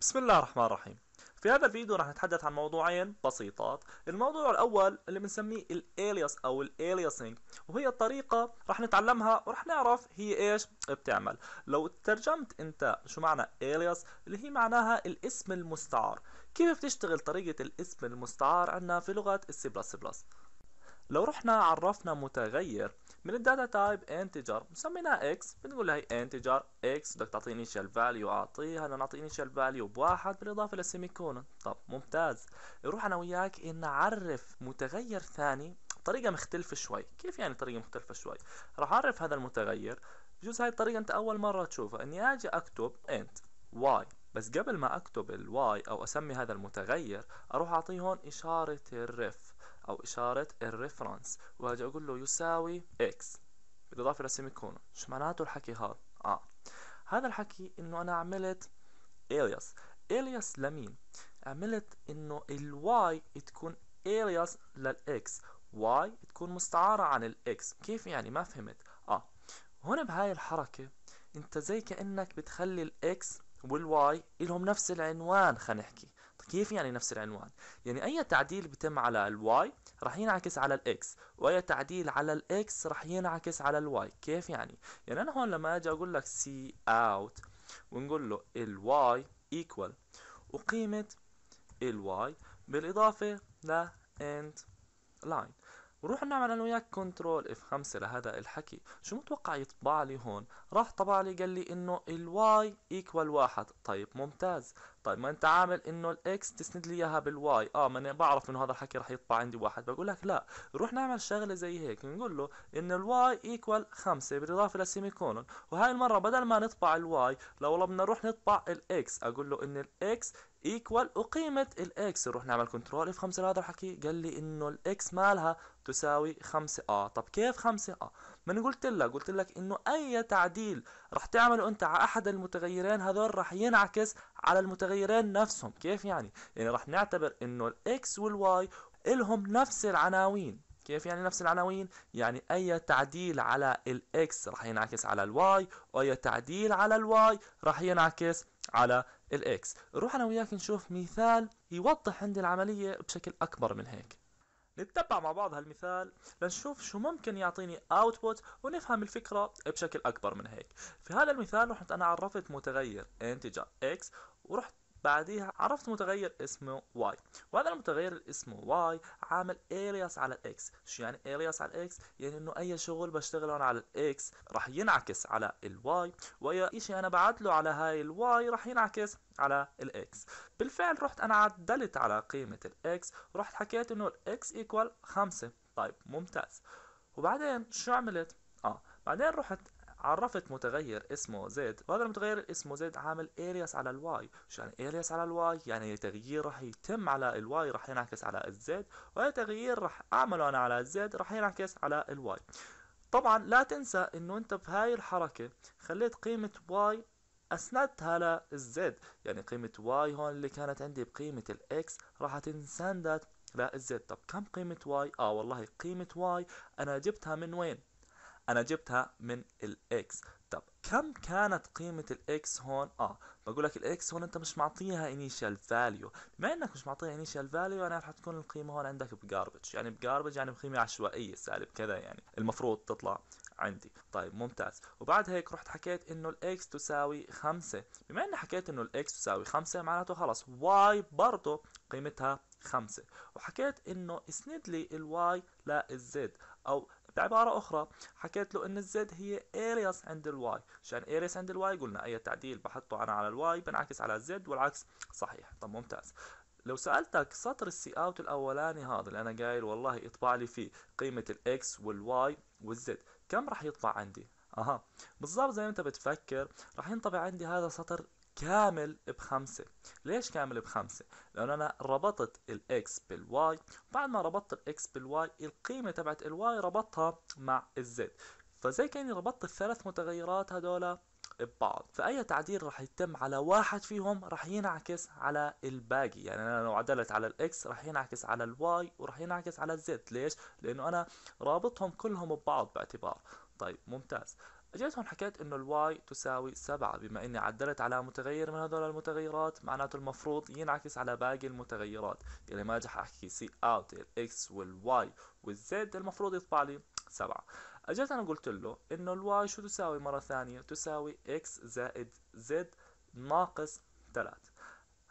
بسم الله الرحمن الرحيم في هذا الفيديو رح نتحدث عن موضوعين بسيطات الموضوع الأول اللي بنسميه الالياس أو الالياسينج وهي الطريقة رح نتعلمها ورح نعرف هي إيش بتعمل لو ترجمت أنت شو معنى الياس اللي هي معناها الاسم المستعار كيف بتشتغل طريقة الاسم المستعار عندنا في لغة السي بلس بلس لو رحنا عرفنا متغير من الداتا تايب انتجر سميناه اكس بنقول هي انتجر اكس بدك تعطيني انيشال فاليو اعطيها بدنا نعطي انيشال فاليو بواحد بالاضافه للسيمي كولون طب ممتاز نروح انا وياك نعرف متغير ثاني طريقة مختلفة شوي كيف يعني طريقة مختلفة شوي راح اعرف هذا المتغير بجوز هاي الطريقة انت اول مرة تشوفها اني اجي اكتب انت واي بس قبل ما اكتب الواي او اسمي هذا المتغير اروح اعطيه هون اشارة الرف أو إشارة الريفرنس واجي أقول له يساوي x بالإضافة للسيميكولون شو معناته الحكي هذا؟ آه هذا الحكي إنه أنا عملت alias alias لمين؟ عملت إنه الواي تكون alias للإكس واي تكون مستعارة عن الإكس كيف يعني ما فهمت آه هنا بهاي الحركة أنت زي كأنك بتخلي الإكس والواي لهم نفس العنوان خلينا نحكي كيف يعني نفس العنوان يعني اي تعديل بتم على الواي رح ينعكس على الاكس واي تعديل على الاكس رح ينعكس على الواي كيف يعني يعني انا هون لما اجي اقول لك سي اوت ونقول له الواي ايكوال وقيمه الواي بالاضافه ل إند لاين، نروح نعمل انا وياك كنترول اف 5 لهذا الحكي شو متوقع يطبع لي هون راح طبع لي قال لي انه الواي ايكوال واحد طيب ممتاز طيب ما انت عامل انه الاكس تسند لي اياها بالواي اه ما انا بعرف انه هذا الحكي رح يطلع عندي واحد بقول لك لا روح نعمل شغله زي هيك نقول له ان الواي ايكوال 5 بالاضافه للسيمي كولون وهي المره بدل ما نطبع الواي لو والله بدنا نروح نطبع الاكس اقول له ان الاكس ايكوال وقيمة الاكس نروح نعمل كنترول اف 5 لهذا الحكي قال لي انه الاكس مالها تساوي 5 اه طب كيف 5 اه من قلت لك قلت لك انه اي تعديل رح تعمله انت على احد المتغيرين هذول رح ينعكس على المتغيرين نفسهم كيف يعني يعني رح نعتبر انه الاكس والواي الهم نفس العناوين كيف يعني نفس العناوين يعني اي تعديل على الاكس رح ينعكس على الواي واي تعديل على الواي رح ينعكس على الاكس نروح انا وياك نشوف مثال يوضح عندي العمليه بشكل اكبر من هيك نتبع مع بعض هالمثال لنشوف شو ممكن يعطيني output ونفهم الفكرة بشكل اكبر من هيك في هذا المثال رحت انا عرفت متغير integer x ورحت بعديها عرفت متغير اسمه واي وهذا المتغير اللي اسمه واي عامل الياس على الاكس شو يعني الياس على الاكس يعني انه اي شغل بشتغله انا على الاكس راح ينعكس على الواي واي شيء انا بعدله على هاي الواي راح ينعكس على الاكس بالفعل رحت انا عدلت على قيمه الاكس ورحت حكيت انه الاكس ايكوال 5 طيب ممتاز وبعدين شو عملت اه بعدين رحت عرفت متغير اسمه زد وهذا المتغير اسمه زد عامل ارياس على الواي شو يعني ارياس على الواي يعني تغيير راح يتم على الواي راح ينعكس على الزد واي تغيير راح اعمله انا على الزد راح ينعكس على الواي طبعا لا تنسى انه انت بهاي الحركة خليت قيمة واي اسندتها للزد يعني قيمة واي هون اللي كانت عندي بقيمة الاكس راح تنسندت للزد طب كم قيمة واي اه والله قيمة واي انا جبتها من وين انا جبتها من الاكس طب كم كانت قيمة الاكس هون اه بقول لك الاكس هون انت مش معطيها انيشال فاليو بما انك مش معطيها انيشال فاليو انا رح تكون القيمة هون عندك بجاربج يعني بجاربج يعني بقيمة عشوائية سالب كذا يعني المفروض تطلع عندي طيب ممتاز وبعد هيك رحت حكيت انه الاكس تساوي 5 بما اني حكيت انه الاكس تساوي 5 معناته خلص واي برضه قيمتها خمسة وحكيت انه اسند لي الواي للزد او بعبارة أخرى حكيت له إن الزد هي ارياس عند الواي عشان ارياس عند الواي قلنا أي تعديل بحطه أنا على الواي بنعكس على الزد والعكس صحيح طب ممتاز لو سألتك سطر السي اوت الأولاني هذا اللي أنا قايل والله يطبع لي فيه قيمة الإكس والواي والزد كم راح يطبع عندي؟ أها بالضبط زي ما أنت بتفكر راح ينطبع عندي هذا سطر كامل بخمسة ليش كامل بخمسة؟ لأنه أنا ربطت الإكس بالواي بعد ما ربطت الإكس بالواي القيمة تبعت الواي ربطها مع الزد فزي كأني ربطت الثلاث متغيرات هدول ببعض فأي تعديل راح يتم على واحد فيهم راح ينعكس على الباقي يعني أنا لو عدلت على الإكس راح ينعكس على الواي وراح ينعكس على الزد ليش؟ لأنه أنا رابطهم كلهم ببعض باعتبار طيب ممتاز اجيت هون حكيت انه الواي تساوي سبعة بما اني عدلت على متغير من هذول المتغيرات معناته المفروض ينعكس على باقي المتغيرات يعني ما اجي احكي سي اوت الاكس والواي والزد المفروض يطبع لي سبعة اجيت انا قلت له انه الواي شو تساوي مرة ثانية تساوي اكس زائد زد ناقص ثلاث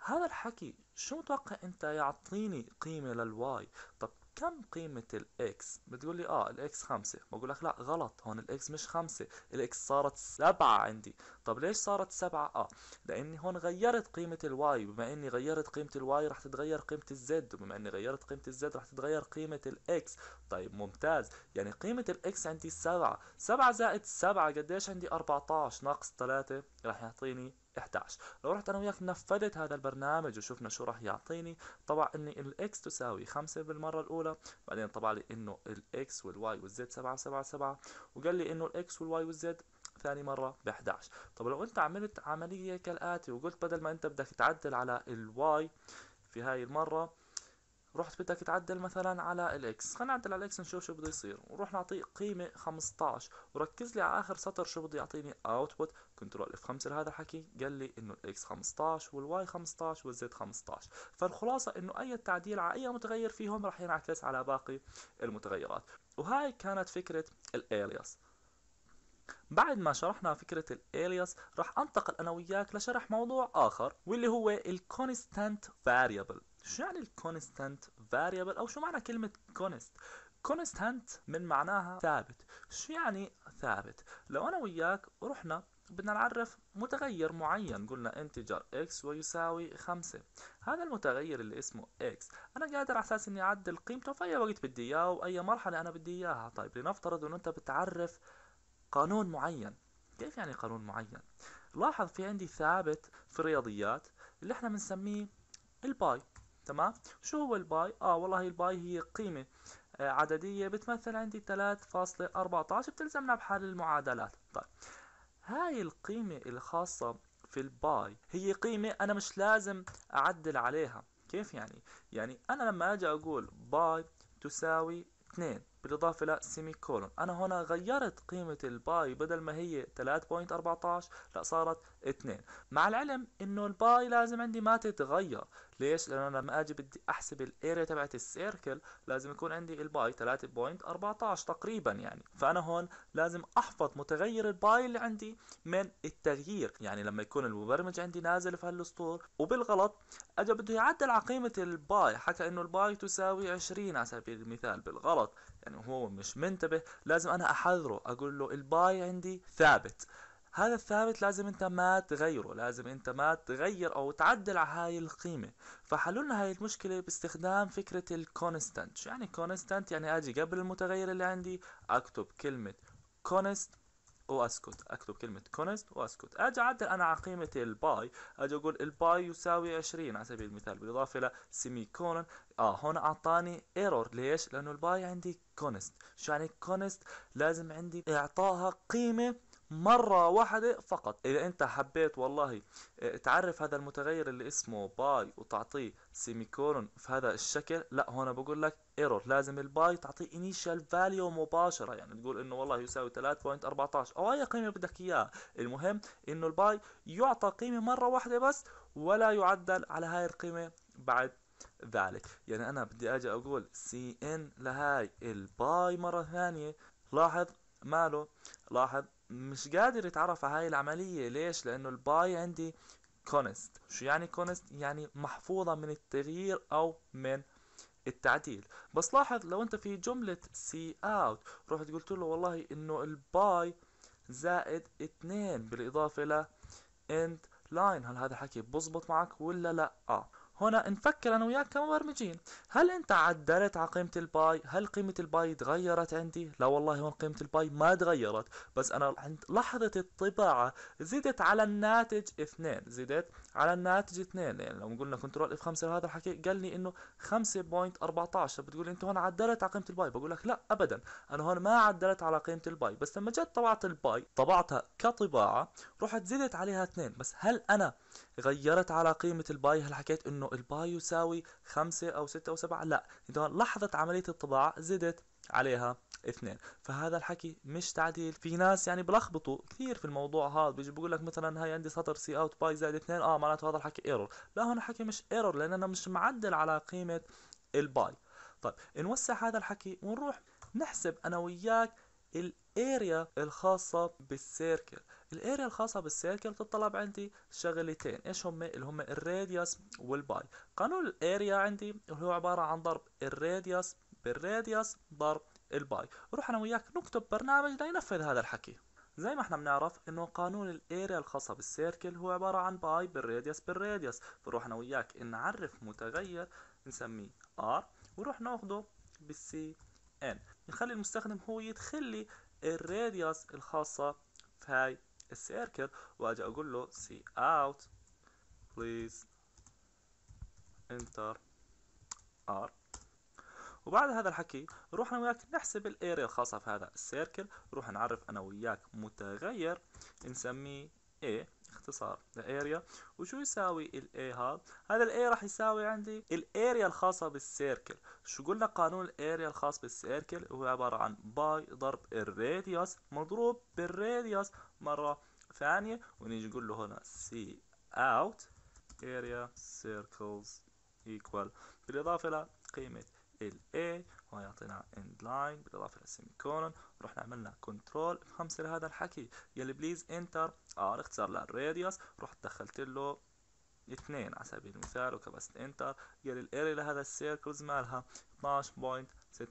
هذا الحكي شو متوقع انت يعطيني قيمة للواي طب كم قيمة الاكس بتقول لي اه الاكس خمسة بقول لك لا غلط هون الاكس مش خمسة الاكس صارت سبعة عندي طب ليش صارت سبعة اه لاني هون غيرت قيمة الواي بما اني غيرت قيمة الواي رح تتغير قيمة الزد وبما اني غيرت قيمة الزد رح تتغير قيمة الاكس طيب ممتاز يعني قيمة الاكس عندي سبعة سبعة زائد سبعة قديش عندي 14 ناقص 3 رح يعطيني 11 لو رحت انا وياك نفذت هذا البرنامج وشفنا شو راح يعطيني طبع اني الاكس تساوي 5 بالمره الاولى بعدين طبع لي انه الاكس والواي والزد 7 7 7 وقال لي انه الاكس والواي والزد ثاني مرة ب 11 طب لو انت عملت عملية كالآتي وقلت بدل ما انت بدك تعدل على الواي في هاي المرة رحت بدك تعدل مثلا على الاكس خلينا نعدل على الاكس نشوف شو بده يصير ونروح نعطيه قيمه 15 وركز لي على اخر سطر شو بده يعطيني اوتبوت كنترول اف 5 لهذا الحكي قال لي انه الاكس 15 والواي 15 والزد 15 فالخلاصه انه اي تعديل على اي متغير فيهم راح ينعكس على باقي المتغيرات وهاي كانت فكره الالياس بعد ما شرحنا فكرة الالياس راح انتقل انا وياك لشرح موضوع اخر واللي هو الكونستانت فاريبل شو يعني الكونستانت فاريبل او شو معنى كلمة كونست كونستانت من معناها ثابت شو يعني ثابت لو انا وياك رحنا بدنا نعرف متغير معين قلنا انتجر x ويساوي 5 هذا المتغير اللي اسمه x انا قادر على اساس اني اعدل قيمته في اي وقت بدي اياه واي مرحله انا بدي اياها طيب لنفترض انه انت بتعرف قانون معين كيف يعني قانون معين لاحظ في عندي ثابت في الرياضيات اللي احنا بنسميه الباي تمام شو هو الباي اه والله الباي هي قيمه آه، عدديه بتمثل عندي 3.14 بتلزمنا بحال المعادلات طيب هاي القيمه الخاصه في الباي هي قيمه انا مش لازم اعدل عليها كيف يعني يعني انا لما اجي اقول باي تساوي 2 بالاضافه الى سيمي كولون انا هنا غيرت قيمه الباي بدل ما هي 3.14 لا صارت 2 مع العلم انه الباي لازم عندي ما تتغير ليش لانه لما اجي بدي احسب الاريا تبعت السيركل لازم يكون عندي الباي 3.14 تقريبا يعني فانا هون لازم احفظ متغير الباي اللي عندي من التغيير يعني لما يكون المبرمج عندي نازل في هالسطور وبالغلط اجى بده يعدل على قيمه الباي حكى انه الباي تساوي 20 على سبيل المثال بالغلط يعني هو مش منتبه لازم انا احذره اقول له الباي عندي ثابت هذا الثابت لازم انت ما تغيره لازم انت ما تغير او تعدل على هاي القيمة فحلولنا هاي المشكلة باستخدام فكرة الكونستانت يعني كونستانت يعني اجي قبل المتغير اللي عندي اكتب كلمة كونست واسكت اكتب كلمه كونست واسكت اجي اعدل انا على قيمه الباي اجي اقول الباي يساوي 20 على سبيل المثال بالاضافه الى سيمي كولون اه هون اعطاني ايرور ليش لانه الباي عندي كونست شو يعني كونست لازم عندي اعطاها قيمه مرة واحدة فقط إذا أنت حبيت والله آه، تعرف هذا المتغير اللي اسمه باي وتعطيه سيميكولون في هذا الشكل لا هنا بقول لك ايرور لازم الباي تعطيه انيشال فاليو مباشرة يعني تقول انه والله يساوي 3.14 او اي قيمة بدك اياها المهم انه الباي يعطى قيمة مرة واحدة بس ولا يعدل على هاي القيمة بعد ذلك يعني انا بدي اجي اقول سي ان لهاي الباي مرة ثانية لاحظ ماله لاحظ مش قادر يتعرف على هاي العملية ليش؟ لأنه الباي عندي كونست شو يعني كونست؟ يعني محفوظة من التغيير أو من التعديل بس لاحظ لو أنت في جملة سي اوت رحت قلت له والله إنه الباي زائد اتنين بالإضافة ل end لاين هل هذا حكي بزبط معك ولا لا؟ آه. هنا نفكر انا وياك كمبرمجين هل انت عدلت على قيمه الباي هل قيمه الباي تغيرت عندي لا والله هون قيمه الباي ما تغيرت بس انا عند لحظه الطباعه زدت على الناتج اثنين زدت على الناتج اثنين يعني لو قلنا كنترول اف 5 هذا الحكي قال لي انه 5.14 بتقول انت هون عدلت على قيمه الباي بقول لك لا ابدا انا هون ما عدلت على قيمه الباي بس لما جت طبعت الباي طبعتها كطباعه رحت زدت عليها اثنين بس هل انا غيرت على قيمه الباي هل حكيت انه الباي يساوي 5 او 6 او 7 لا اذا لحظة عملية الطباعة زدت عليها اثنين فهذا الحكي مش تعديل في ناس يعني بلخبطوا كثير في الموضوع هذا بيجي بقول لك مثلا هاي عندي سطر سي اوت باي زائد اثنين اه معناته هذا الحكي ايرور لا هون الحكي مش ايرور لان انا مش معدل على قيمة الباي طيب نوسع هذا الحكي ونروح نحسب انا وياك الاريا الخاصة بالسيركل الاريا الخاصة بالسيركل تتطلب عندي شغلتين ايش هم اللي هم الراديوس والباي قانون الاريا عندي اللي هو عبارة عن ضرب الراديوس بالراديوس ضرب الباي روح انا وياك نكتب برنامج لينفذ هذا الحكي زي ما احنا بنعرف انه قانون الاريا الخاصة بالسيركل هو عبارة عن باي بالراديوس بالراديوس فروح انا وياك نعرف متغير نسميه ار وروح ناخده بالسي ان نخلي المستخدم هو يدخل لي الراديوس الخاصة في هاي السيركل واجي اقول له سي اوت بليز انتر ار وبعد هذا الحكي روح انا وياك نحسب الاريا الخاصه في هذا السيركل روح نعرف انا وياك متغير نسميه A اختصار الاريا وشو يساوي الاي هذا هذا الاي راح يساوي عندي الاريا الخاصه بالسيركل شو قلنا قانون الاريا الخاص بالسيركل هو عباره عن باي ضرب الراديوس مضروب بالراديوس مره ثانيه ونيجي نقول له هنا سي اوت اريا سيركلز ايكوال بالاضافه الى قيمه ال A وهي يعطينا end line بالاضافه للسيمي كولون رحنا عملنا كنترول خمسه 5 لهذا الحكي يلي بليز انتر ار اختصار للراديوس رحت دخلت له اثنين على سبيل المثال وكبست انتر يلي الاري لهذا السيركلز مالها 12.56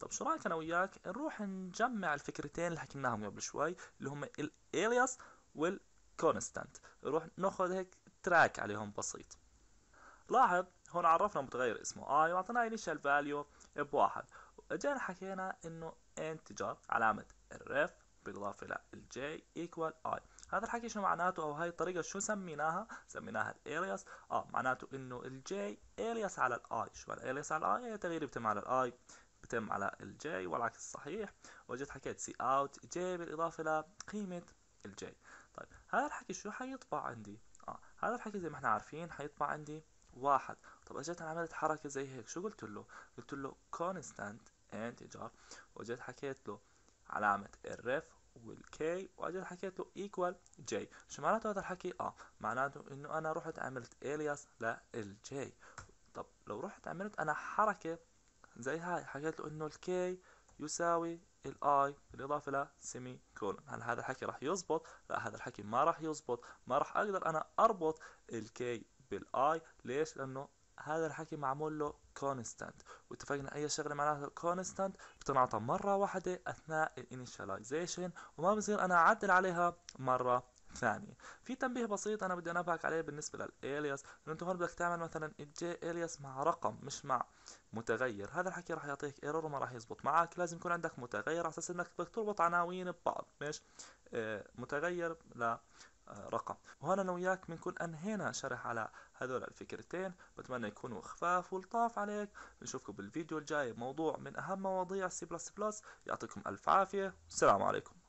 طب شو رايك انا وياك نروح نجمع الفكرتين اللي حكيناهم قبل شوي اللي هم الالياس والكونستانت نروح ناخذ هيك تراك عليهم بسيط لاحظ هون عرفنا متغير اسمه i آه، واعطيناه initial value بواحد اجينا حكينا انه integer علامة الرف بالاضافة الى j equal i هذا الحكي شو معناته او هاي الطريقة شو سميناها سميناها الالياس اه معناته انه j alias على i شو alias على i هي تغيير بتم على i بتم على j والعكس صحيح وجيت حكيت سي اوت j بالاضافة لقيمة j طيب هذا الحكي شو حيطبع عندي اه هذا الحكي زي ما احنا عارفين حيطبع عندي واحد طب اجت عملت حركة زي هيك شو قلت له قلت له constant integer وجيت حكيت له علامة الرف والكي واجت حكيت له ايكوال جي شو معناته هذا الحكي اه معناته انه انا رحت عملت alias للجي طب لو رحت عملت انا حركة زي هاي حكيت له انه الكي يساوي الاي بالاضافه لسيمي كولون هل هذا الحكي راح يزبط لا هذا الحكي ما راح يزبط ما راح اقدر انا اربط الكي بالاي ليش لانه هذا الحكي معمول له كونستانت واتفقنا اي شغله معناها كونستانت بتنعطى مره واحده اثناء الانيشاليزيشن وما بصير انا اعدل عليها مره ثانية في تنبيه بسيط انا بدي انبهك عليه بالنسبه للالياس انه انت هون بدك تعمل مثلا الجي الياس مع رقم مش مع متغير هذا الحكي راح يعطيك ايرور وما راح يزبط معك لازم يكون عندك متغير على اساس انك بدك تربط عناوين ببعض مش آه متغير لا رقم وهنا أنا وياك بنكون أنهينا شرح على هذول الفكرتين بتمنى يكونوا خفاف ولطاف عليك نشوفكم بالفيديو الجاي موضوع من أهم مواضيع سي بلس بلس يعطيكم ألف عافية والسلام عليكم